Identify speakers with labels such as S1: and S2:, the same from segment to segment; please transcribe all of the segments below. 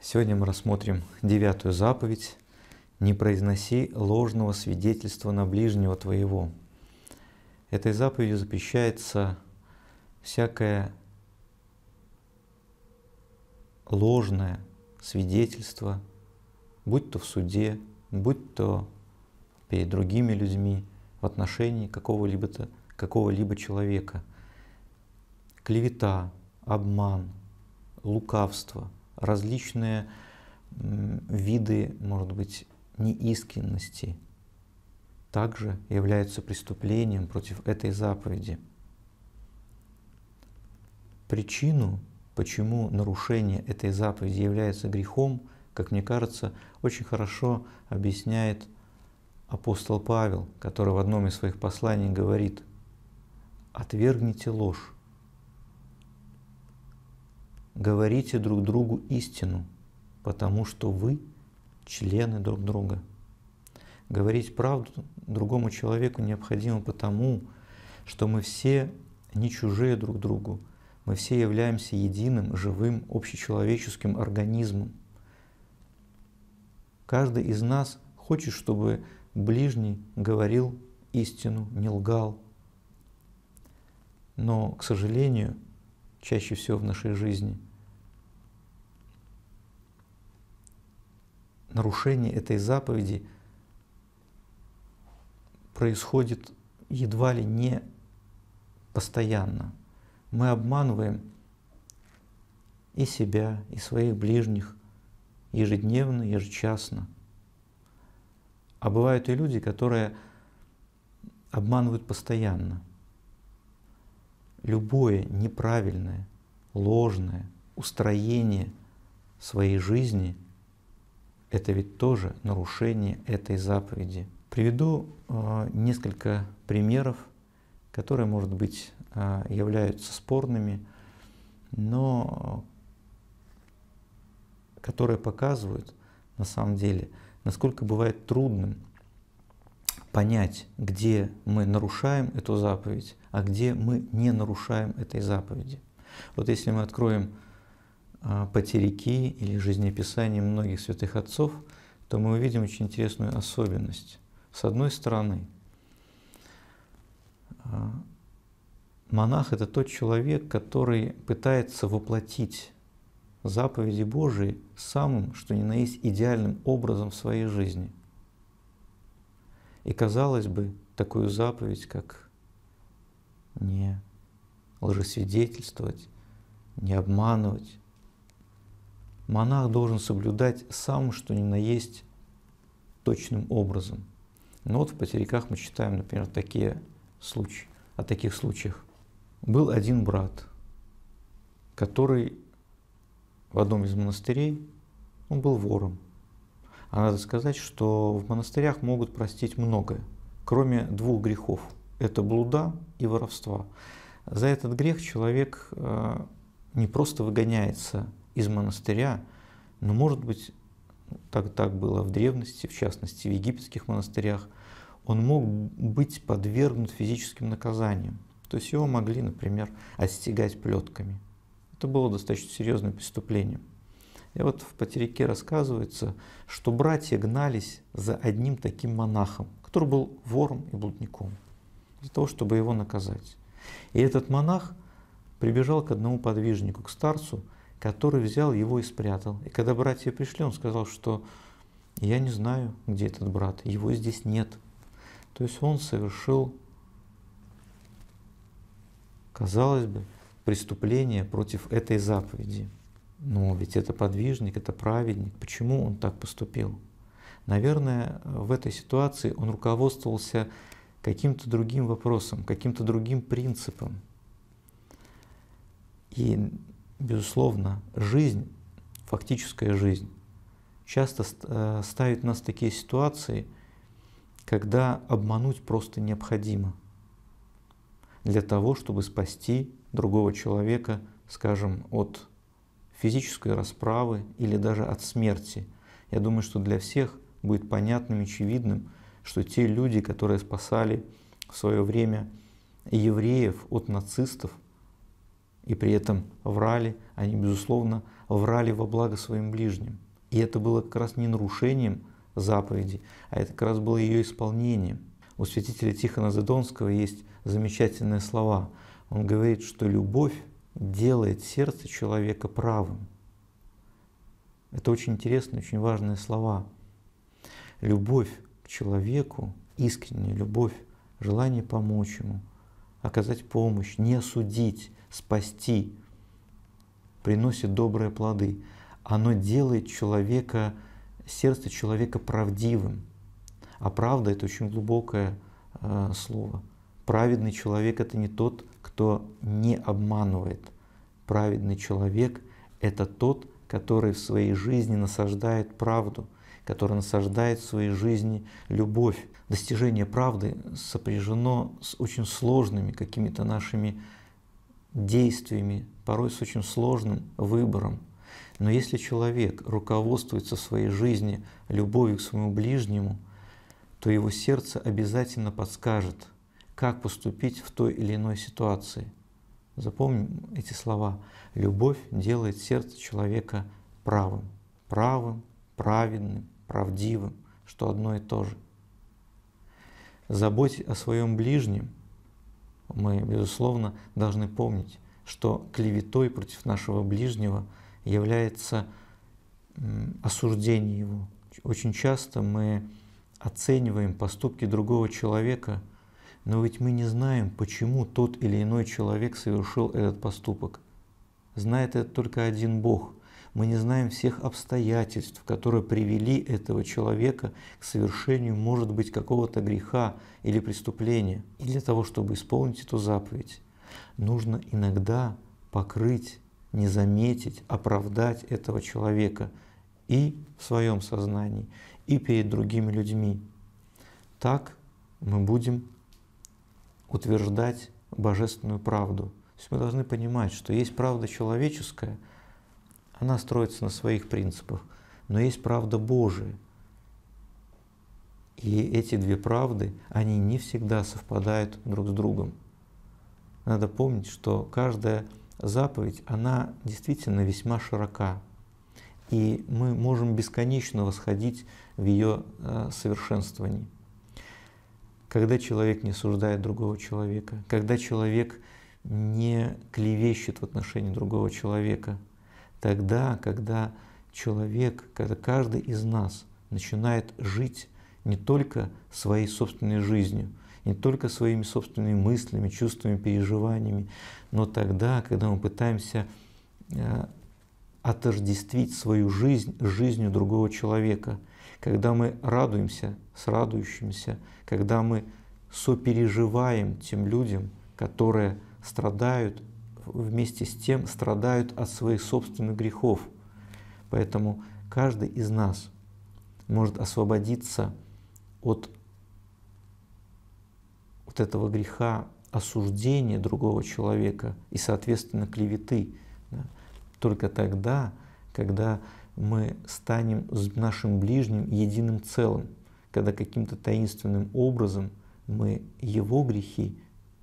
S1: Сегодня мы рассмотрим девятую заповедь «Не произноси ложного свидетельства на ближнего твоего». Этой заповедью запрещается всякое ложное свидетельство, будь то в суде, будь то перед другими людьми, в отношении какого-либо какого, -либо, какого -либо человека – клевета, обман, лукавство, различные виды, может быть, неискренности также являются преступлением против этой заповеди. Причину, почему нарушение этой заповеди является грехом, как мне кажется, очень хорошо объясняет апостол Павел, который в одном из своих посланий говорит «Отвергните ложь, говорите друг другу истину, потому что вы члены друг друга. Говорить правду другому человеку необходимо потому, что мы все не чужие друг другу, мы все являемся единым, живым, общечеловеческим организмом. Каждый из нас хочет, чтобы ближний говорил истину, не лгал. Но, к сожалению, чаще всего в нашей жизни. Нарушение этой заповеди происходит едва ли не постоянно. Мы обманываем и себя, и своих ближних ежедневно, ежечасно. А бывают и люди, которые обманывают постоянно – любое неправильное, ложное устроение своей жизни — это ведь тоже нарушение этой заповеди. Приведу э, несколько примеров, которые, может быть, э, являются спорными, но э, которые показывают на самом деле, насколько бывает трудным понять, где мы нарушаем эту заповедь, а где мы не нарушаем этой заповеди. Вот если мы откроем а, патерики или жизнеописание многих святых отцов, то мы увидим очень интересную особенность. С одной стороны, а, монах – это тот человек, который пытается воплотить заповеди Божии самым, что ни на есть, идеальным образом в своей жизни – и, казалось бы, такую заповедь, как не лжесвидетельствовать, не обманывать, монах должен соблюдать сам, что ни на есть, точным образом. Но ну вот в потеряках мы читаем, например, такие случаи, о таких случаях. Был один брат, который в одном из монастырей, он был вором – а надо сказать, что в монастырях могут простить многое, кроме двух грехов. Это блуда и воровства. За этот грех человек э, не просто выгоняется из монастыря, но, может быть, так, так было в древности, в частности, в египетских монастырях, он мог быть подвергнут физическим наказаниям. То есть его могли, например, отстегать плетками. Это было достаточно серьезным преступлением. И вот в Патерике рассказывается, что братья гнались за одним таким монахом, который был вором и блудником, для того, чтобы его наказать. И этот монах прибежал к одному подвижнику, к старцу, который взял его и спрятал. И когда братья пришли, он сказал, что я не знаю, где этот брат, его здесь нет. То есть он совершил, казалось бы, преступление против этой заповеди – ну, ведь это подвижник, это праведник. Почему он так поступил? Наверное, в этой ситуации он руководствовался каким-то другим вопросом, каким-то другим принципом. И, безусловно, жизнь, фактическая жизнь, часто э, ставит нас в такие ситуации, когда обмануть просто необходимо для того, чтобы спасти другого человека, скажем, от физической расправы или даже от смерти. Я думаю, что для всех будет понятным, очевидным, что те люди, которые спасали в свое время евреев от нацистов и при этом врали, они, безусловно, врали во благо своим ближним. И это было как раз не нарушением заповеди, а это как раз было ее исполнением. У святителя Тихона Задонского есть замечательные слова. Он говорит, что любовь делает сердце человека правым. Это очень интересные, очень важные слова. Любовь к человеку, искренняя любовь, желание помочь ему, оказать помощь, не осудить, спасти, приносит добрые плоды. Оно делает человека, сердце человека правдивым. А правда — это очень глубокое э, слово. Праведный человек — это не тот, кто не обманывает. Праведный человек — это тот, который в своей жизни насаждает правду, который насаждает в своей жизни любовь. Достижение правды сопряжено с очень сложными какими-то нашими действиями, порой с очень сложным выбором. Но если человек руководствуется в своей жизни любовью к своему ближнему, то его сердце обязательно подскажет – как поступить в той или иной ситуации. Запомним эти слова. Любовь делает сердце человека правым. Правым, праведным, правдивым, что одно и то же. Заботе о своем ближнем мы, безусловно, должны помнить, что клеветой против нашего ближнего является осуждение его. Очень часто мы оцениваем поступки другого человека – но ведь мы не знаем, почему тот или иной человек совершил этот поступок. Знает это только один Бог. Мы не знаем всех обстоятельств, которые привели этого человека к совершению, может быть, какого-то греха или преступления. И для того, чтобы исполнить эту заповедь, нужно иногда покрыть, не заметить, оправдать этого человека и в своем сознании, и перед другими людьми. Так мы будем утверждать божественную правду. То есть мы должны понимать, что есть правда человеческая, она строится на своих принципах, но есть правда Божия. И эти две правды, они не всегда совпадают друг с другом. Надо помнить, что каждая заповедь, она действительно весьма широка. И мы можем бесконечно восходить в ее э, совершенствовании когда человек не суждает другого человека, когда человек не клевещет в отношении другого человека, тогда, когда человек, когда каждый из нас начинает жить не только своей собственной жизнью, не только своими собственными мыслями, чувствами, переживаниями, но тогда, когда мы пытаемся э, отождествить свою жизнь с жизнью другого человека, когда мы радуемся с радующимся, когда мы сопереживаем тем людям, которые страдают, вместе с тем страдают от своих собственных грехов. Поэтому каждый из нас может освободиться от вот этого греха осуждения другого человека и, соответственно, клеветы только тогда, когда мы станем с нашим ближним единым целым, когда каким-то таинственным образом мы его грехи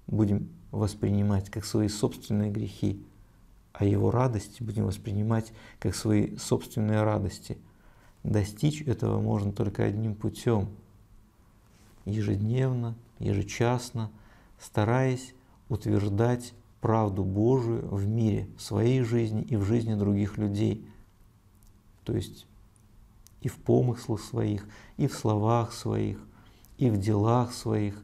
S1: будем воспринимать как свои собственные грехи, а его радости будем воспринимать как свои собственные радости. Достичь этого можно только одним путем – ежедневно, ежечасно, стараясь утверждать правду Божию в мире, в своей жизни и в жизни других людей. То есть и в помыслах своих, и в словах своих, и в делах своих.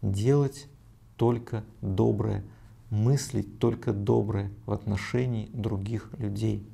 S1: Делать только доброе, мыслить только доброе в отношении других людей.